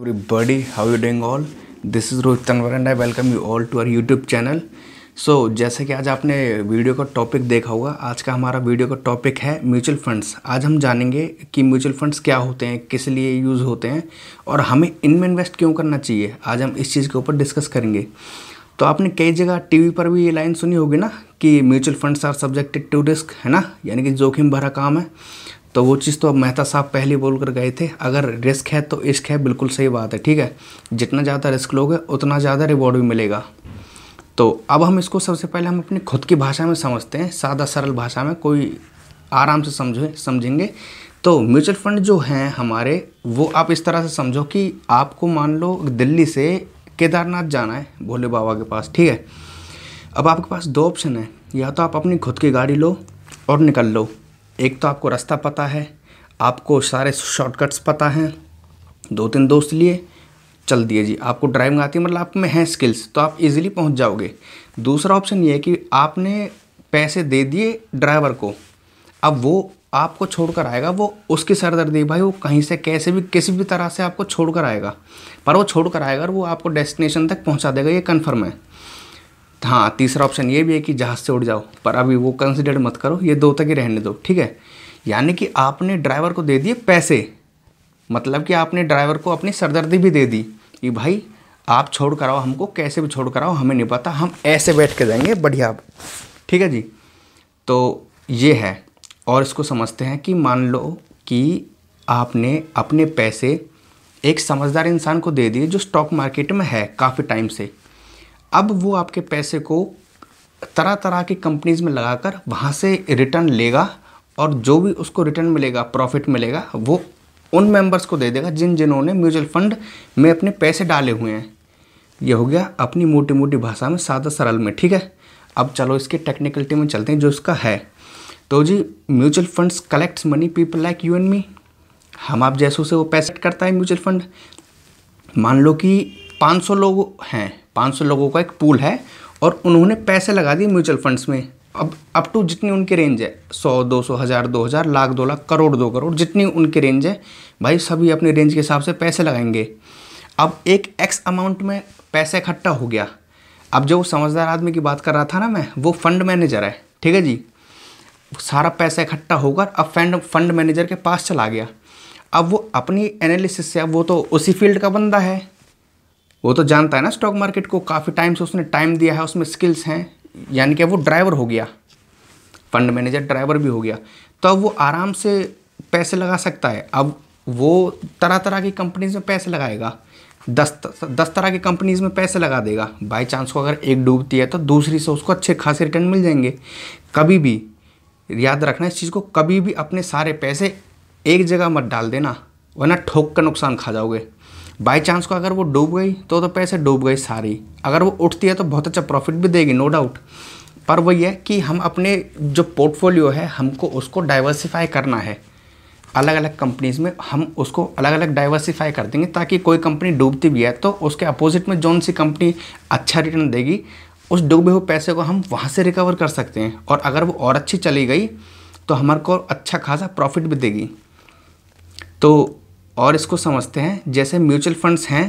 everybody how you doing all this is rohit tanwar and i welcome you all to our youtube channel so so, जैसे कि आज आपने video का topic देखा होगा आज का हमारा वीडियो का टॉपिक है म्यूचुअल फंड्स आज हम जानेंगे कि म्यूचुअल फंड्स क्या होते हैं किस लिए यूज़ होते हैं और हमें इनमें इन्वेस्ट क्यों करना चाहिए आज हम इस चीज़ के ऊपर डिस्कस करेंगे तो आपने कई जगह टीवी पर भी ये लाइन सुनी होगी ना कि mutual funds are subjected to risk है ना यानी कि जोखिम भरा काम है तो वो चीज़ तो अब मेहता साहब पहले बोल कर गए थे अगर रिस्क है तो इश्क है बिल्कुल सही बात है ठीक है जितना ज़्यादा रिस्क लोगे उतना ज़्यादा रिवॉर्ड भी मिलेगा तो अब हम इसको सबसे पहले हम अपनी खुद की भाषा में समझते हैं सादा सरल भाषा में कोई आराम से समझे समझेंगे तो म्यूचुअल फंड जो हैं हमारे वो आप इस तरह से समझो कि आपको मान लो दिल्ली से केदारनाथ जाना है भोले बाबा के पास ठीक है अब आपके पास दो ऑप्शन है या तो आप अपनी खुद की गाड़ी लो और निकल लो एक तो आपको रास्ता पता है आपको सारे शॉर्टकट्स पता हैं दो तीन दोस्त लिए चल दिए जी आपको ड्राइविंग आती है मतलब आप में हैं स्किल्स तो आप इजीली पहुंच जाओगे दूसरा ऑप्शन ये है कि आपने पैसे दे दिए ड्राइवर को अब वो आपको छोड़कर आएगा वो उसकी सरदर्दी भाई वो कहीं से कैसे भी किसी भी तरह से आपको छोड़कर आएगा पर वो छोड़कर आएगा और वो आपको डेस्टिनेशन तक पहुंचा देगा ये कन्फर्म है हाँ तीसरा ऑप्शन ये भी है कि जहाज़ से उड़ जाओ पर अभी वो कंसिडर मत करो ये दो तक ही रहने दो ठीक है यानी कि आपने ड्राइवर को दे दिए पैसे मतलब कि आपने ड्राइवर को अपनी सरदर्दी भी दे दी कि भाई आप छोड़ कराओ हमको कैसे भी छोड़ कराओ हमें नहीं पता हम ऐसे बैठ के जाएंगे बढ़िया ठीक है जी तो ये है और इसको समझते हैं कि मान लो कि आपने अपने पैसे एक समझदार इंसान को दे दिए जो स्टॉक मार्केट में है काफ़ी टाइम से अब वो आपके पैसे को तरह तरह की कंपनीज में लगाकर वहाँ से रिटर्न लेगा और जो भी उसको रिटर्न मिलेगा प्रॉफिट मिलेगा वो उन मेंबर्स को दे देगा जिन जिन्होंने म्यूचुअल फंड में अपने पैसे डाले हुए हैं ये हो गया अपनी मोटी मोटी भाषा में सादा सरल में ठीक है अब चलो इसके टेक्निकलिटी में चलते हैं जो इसका है तो जी mutual funds collects money people like you and me हम आप जैसों से वो पैसे करता है म्यूचुअल फंड मान लो कि 500 लोग हैं 500 लोगों का एक पूल है और उन्होंने पैसे लगा दिए म्यूचुअल फंड्स में अब अप टू जितनी उनकी रेंज है सौ दो सौ हज़ार दो हज़ार लाख दो लाख करोड़ दो करोड़ जितनी उनकी रेंज है भाई सभी अपनी रेंज के हिसाब से पैसे लगाएंगे अब एक एक्स अमाउंट में पैसा इकट्ठा हो गया अब जो समझदार आदमी की बात कर रहा था ना मैं वो फंड मैनेजर है ठीक है जी सारा पैसा इकट्ठा होकर अब फंड फंड मैनेजर के पास चला गया अब वो अपनी एनालिसिस से अब वो तो उसी फील्ड का बंदा है वो तो जानता है ना स्टॉक मार्केट को काफ़ी टाइम से उसने टाइम दिया है उसमें स्किल्स हैं यानी कि वो ड्राइवर हो गया फंड मैनेजर ड्राइवर भी हो गया तो अब वो आराम से पैसे लगा सकता है अब वो तरह तरह की कंपनीज में पैसे लगाएगा दस दस तरह की कंपनीज में पैसे लगा देगा बाई चांस को अगर एक डूबती है तो दूसरी से उसको अच्छे खासे रिटर्न मिल जाएंगे कभी भी याद रखना इस चीज़ को कभी भी अपने सारे पैसे एक जगह मत डाल देना वरना ठोक का नुकसान खा जाओगे बाई चांस को अगर वो डूब गई तो तो पैसे डूब गए सारी अगर वो उठती है तो बहुत अच्छा प्रॉफिट भी देगी नो डाउट पर वही है कि हम अपने जो पोर्टफोलियो है हमको उसको डाइवर्सिफाई करना है अलग अलग कंपनीज़ में हम उसको अलग अलग डाइवर्सिफाई कर देंगे ताकि कोई कंपनी डूबती भी है तो उसके अपोजिट में जौन सी कंपनी अच्छा रिटर्न देगी उस डूबे हुए पैसे को हम वहाँ से रिकवर कर सकते हैं और अगर वो और अच्छी चली गई तो हमारे को अच्छा खासा प्रॉफिट भी देगी तो और इसको समझते हैं जैसे म्यूचुअल फंड्स हैं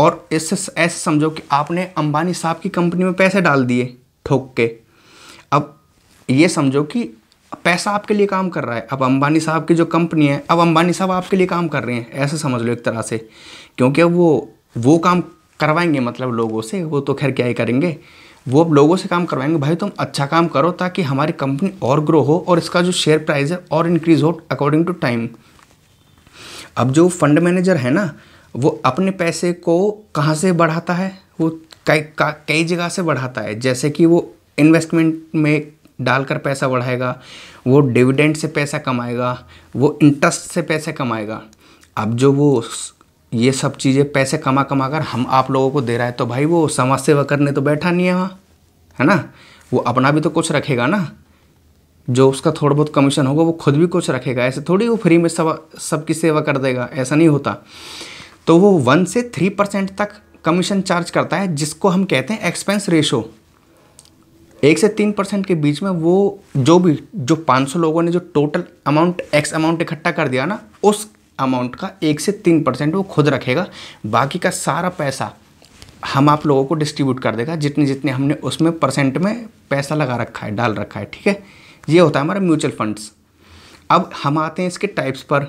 और इससे ऐसे समझो कि आपने अंबानी साहब की कंपनी में पैसे डाल दिए ठोक के अब ये समझो कि पैसा आपके लिए काम कर रहा है अब अंबानी साहब की जो कंपनी है अब अंबानी साहब आपके लिए काम कर रहे हैं ऐसे समझ लो एक तरह से क्योंकि अब वो वो काम करवाएंगे मतलब लोगों से वो तो खैर क्या ही करेंगे वो अब लोगों से काम करवाएंगे भाई तुम अच्छा काम करो ताकि हमारी कंपनी और ग्रो हो और इसका जो शेयर प्राइस है और इंक्रीज़ हो अकॉर्डिंग टू टाइम अब जो फंड मैनेजर है ना वो अपने पैसे को कहाँ से बढ़ाता है वो कई कई जगह से बढ़ाता है जैसे कि वो इन्वेस्टमेंट में डालकर पैसा बढ़ाएगा वो डिविडेंड से पैसा कमाएगा वो इंटरेस्ट से पैसे कमाएगा अब जो वो ये सब चीज़ें पैसे कमा कमा कर हम आप लोगों को दे रहा है तो भाई वो समाज सेवा करने तो बैठा नहीं है वहाँ है ना वो अपना भी तो कुछ रखेगा ना जो उसका थोड़ा बहुत कमीशन होगा वो खुद भी कुछ रखेगा ऐसे थोड़ी वो फ्री में सब सबकी सेवा कर देगा ऐसा नहीं होता तो वो वन से थ्री परसेंट तक कमीशन चार्ज करता है जिसको हम कहते हैं एक्सपेंस रेशो एक से तीन परसेंट के बीच में वो जो भी जो 500 लोगों ने जो टोटल अमाउंट एक्स अमाउंट इकट्ठा कर दिया ना उस अमाउंट का एक से तीन परसेंट वो खुद रखेगा बाकी का सारा पैसा हम आप लोगों को डिस्ट्रीब्यूट कर देगा जितने जितने हमने उसमें परसेंट में पैसा लगा रखा है डाल रखा है ठीक है ये होता है हमारा म्यूचुअल फंड्स अब हम आते हैं इसके टाइप्स पर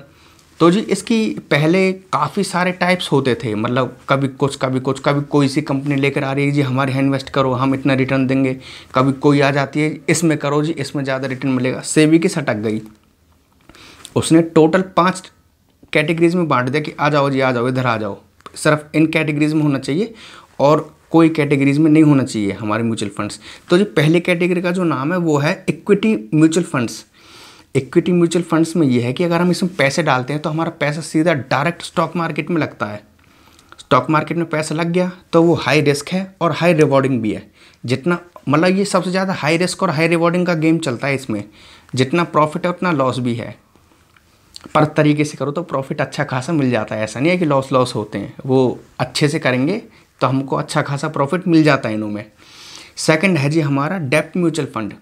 तो जी इसकी पहले काफ़ी सारे टाइप्स होते थे मतलब कभी कुछ कभी कुछ कभी कोई सी कंपनी लेकर आ रही है जी हमारे यहाँ इन्वेस्ट करो हम इतना रिटर्न देंगे कभी कोई आ जाती है इसमें करो जी इसमें ज़्यादा रिटर्न मिलेगा सेवी की सटक गई उसने टोटल पाँच कैटेगरीज में बांट दिया कि आ जाओ जी आ जाओ इधर आ जाओ सिर्फ इन कैटेगरीज में होना चाहिए और कोई कैटेगरीज में नहीं होना चाहिए हमारे म्यूचुअल फंड्स तो जो पहले कैटेगरी का जो नाम है वो है equity mutual funds equity mutual funds में ये है कि अगर हम इसमें पैसे डालते हैं तो हमारा पैसा सीधा डायरेक्ट स्टॉक मार्केट में लगता है स्टॉक मार्केट में पैसा लग गया तो वो हाई रिस्क है और हाई रिवॉर्डिंग भी है जितना मतलब ये सबसे ज़्यादा हाई रिस्क और हाई रिवॉर्डिंग का गेम चलता है इसमें जितना प्रॉफिट है उतना लॉस भी है पर तरीके से करो तो प्रॉफिट अच्छा खासा मिल जाता है ऐसा नहीं है कि लॉस लॉस होते हैं वो अच्छे से करेंगे तो हमको अच्छा खासा प्रॉफिट मिल जाता है इनों में सेकंड है जी हमारा डेप्ट म्यूचुअल फंड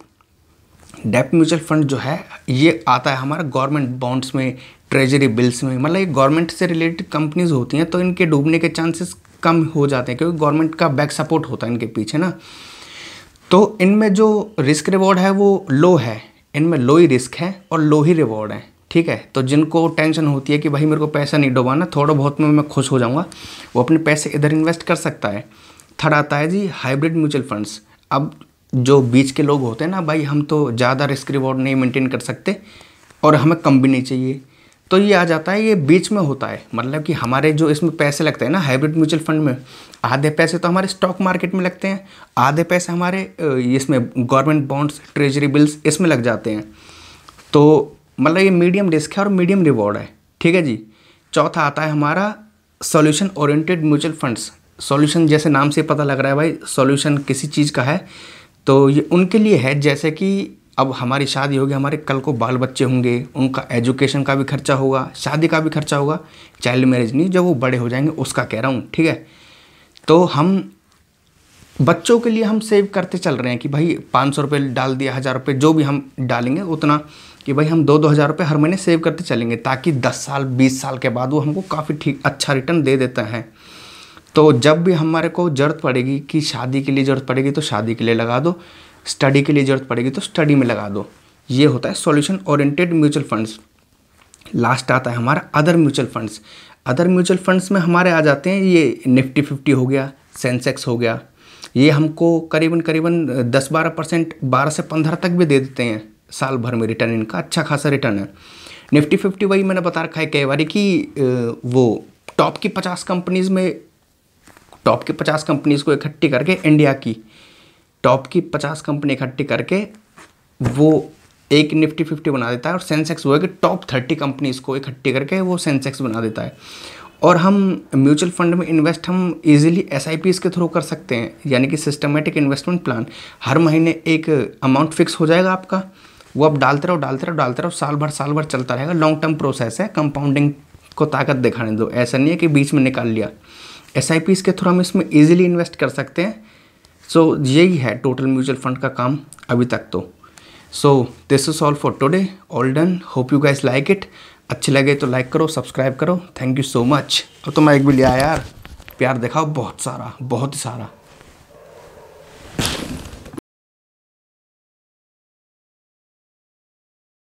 डेप्ट म्यूचुअल फंड जो है ये आता है हमारा गवर्नमेंट बॉन्ड्स में ट्रेजरी बिल्स में मतलब ये गवर्नमेंट से रिलेटेड कंपनीज होती हैं तो इनके डूबने के चांसेस कम हो जाते हैं क्योंकि गवर्नमेंट का बैक सपोर्ट होता है इनके पीछे ना तो इनमें जो रिस्क रिवॉर्ड है वो लो है इनमें लो ही रिस्क है और लो ही रिवॉर्ड है ठीक है तो जिनको टेंशन होती है कि भाई मेरे को पैसा नहीं डुबाना थोड़ा बहुत में मैं खुश हो जाऊँगा वो अपने पैसे इधर इन्वेस्ट कर सकता है थर्ड आता है जी हाइब्रिड म्यूचुअल फंड्स अब जो बीच के लोग होते हैं ना भाई हम तो ज़्यादा रिस्क रिवॉर्ड नहीं मेंटेन कर सकते और हमें कम भी नहीं चाहिए तो ये आ जाता है ये बीच में होता है मतलब कि हमारे जो इसमें पैसे लगते हैं ना हाइब्रिड म्यूचुअल फंड में आधे पैसे तो हमारे स्टॉक मार्केट में लगते हैं आधे पैसे हमारे इसमें गवर्नमेंट बॉन्ड्स ट्रेजरी बिल्स इसमें लग जाते हैं तो मतलब ये मीडियम रिस्क है और मीडियम रिवॉर्ड है ठीक है जी चौथा आता है हमारा solution oriented mutual funds solution जैसे नाम से पता लग रहा है भाई सॉल्यूशन किसी चीज़ का है तो ये उनके लिए है जैसे कि अब हमारी शादी होगी हमारे कल को बाल बच्चे होंगे उनका एजुकेशन का भी खर्चा होगा शादी का भी खर्चा होगा चाइल्ड मैरिज नहीं जब वो बड़े हो जाएंगे उसका कह रहा हूँ ठीक है तो हम बच्चों के लिए हम सेव करते चल रहे हैं कि भाई पाँच सौ रुपये डाल दिया हज़ार रुपये जो भी हम डालेंगे उतना कि भाई हम दो दो हज़ार रुपये हर महीने सेव करते चलेंगे ताकि दस साल बीस साल के बाद वो हमको काफ़ी ठीक अच्छा रिटर्न दे देता है तो जब भी हमारे को ज़रूरत पड़ेगी कि शादी के लिए ज़रूरत पड़ेगी तो शादी के लिए लगा दो स्टडी के लिए ज़रूरत पड़ेगी तो स्टडी में लगा दो ये होता है solution oriented mutual funds last आता है हमारा other mutual funds other mutual funds में हमारे आ जाते हैं ये निफ्टी फिफ्टी हो गया सेंसेक्स हो गया ये हमको करीबन करीबन दस बारह परसेंट बारह से पंद्रह तक भी दे देते हैं साल भर में रिटर्न इनका अच्छा खासा रिटर्न है निफ्टी फिफ्टी वही मैंने बता रखा है कई बार कि वो टॉप की पचास कंपनीज में टॉप की पचास कंपनीज को इकट्ठी करके इंडिया की टॉप की पचास कंपनी इकट्ठी करके वो एक निफ्टी फिफ्टी बना देता है और सेंसेक्स वो है कि टॉप थर्टी कंपनीज को इकट्ठी करके वो सेंसेक्स बना देता है और हम म्यूचुअल फंड में इन्वेस्ट हम इजीली एस के थ्रू कर सकते हैं यानी कि सिस्टमेटिक इन्वेस्टमेंट प्लान हर महीने एक अमाउंट फिक्स हो जाएगा आपका वो आप डालते रहो डालते रहो डालते रहो साल भर साल भर चलता रहेगा लॉन्ग टर्म प्रोसेस है कंपाउंडिंग को ताकत दिखाने दो ऐसा नहीं है कि बीच में निकाल लिया एस आई के थ्रू हम इसमें ईजिली इन्वेस्ट कर सकते हैं सो so, यही है टोटल म्यूचुअल फंड का काम अभी तक तो so this is all for today all done hope you guys like it अच्छे लगे तो लाइक करो सब्सक्राइब करो थैंक यू सो मच अब तो मैं एक भी लिया यार प्यार दिखाओ बहुत सारा बहुत ही सारा